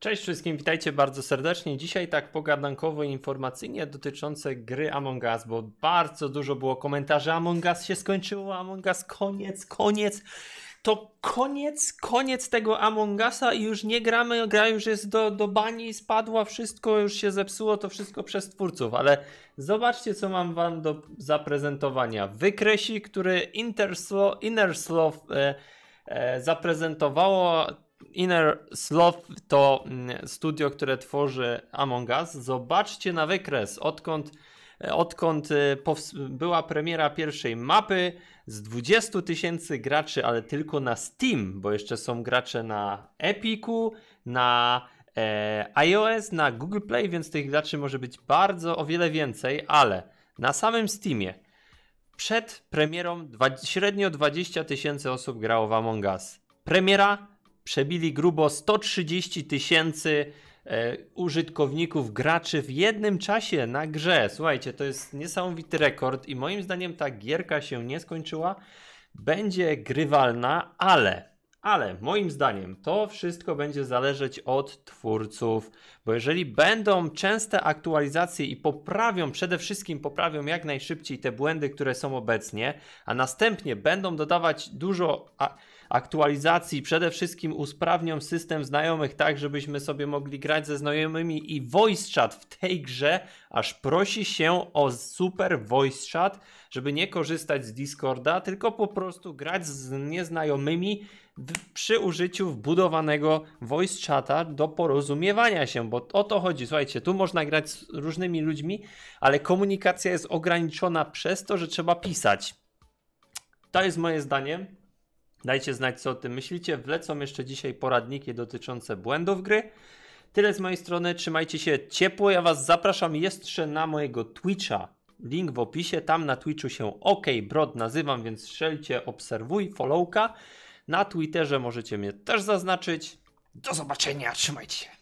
Cześć wszystkim, witajcie bardzo serdecznie. Dzisiaj tak pogadankowo i informacyjnie dotyczące gry Among Us, bo bardzo dużo było komentarzy. Among Us się skończyło, Among Us koniec, koniec. To koniec, koniec tego Among Usa i już nie gramy, gra już jest do, do bani, spadła, wszystko już się zepsuło, to wszystko przez twórców, ale zobaczcie co mam wam do zaprezentowania. Wykresi, który Inner Innerslow e, e, zaprezentowało Inner Sloth to mm, studio, które tworzy Among Us. Zobaczcie na wykres, odkąd, e, odkąd e, była premiera pierwszej mapy z 20 tysięcy graczy, ale tylko na Steam, bo jeszcze są gracze na Epiku, na e, iOS, na Google Play, więc tych graczy może być bardzo o wiele więcej, ale na samym Steamie przed premierą dwa, średnio 20 tysięcy osób grało w Among Us. Premiera przebili grubo 130 tysięcy e, użytkowników, graczy w jednym czasie na grze. Słuchajcie, to jest niesamowity rekord i moim zdaniem ta gierka się nie skończyła. Będzie grywalna, ale ale moim zdaniem to wszystko będzie zależeć od twórców, bo jeżeli będą częste aktualizacje i poprawią, przede wszystkim poprawią jak najszybciej te błędy, które są obecnie, a następnie będą dodawać dużo aktualizacji, przede wszystkim usprawnią system znajomych tak, żebyśmy sobie mogli grać ze znajomymi i voice chat w tej grze, aż prosi się o super voice chat, żeby nie korzystać z Discorda, tylko po prostu grać z nieznajomymi przy użyciu wbudowanego voice chata do porozumiewania się, bo o to chodzi. Słuchajcie, tu można grać z różnymi ludźmi, ale komunikacja jest ograniczona przez to, że trzeba pisać. To jest moje zdanie. Dajcie znać, co o tym myślicie. Wlecą jeszcze dzisiaj poradniki dotyczące błędów gry. Tyle z mojej strony. Trzymajcie się ciepło. Ja Was zapraszam jeszcze na mojego Twitcha. Link w opisie. Tam na Twitchu się OK Brod nazywam, więc strzelcie obserwuj, followka. Na Twitterze możecie mnie też zaznaczyć. Do zobaczenia, trzymajcie się.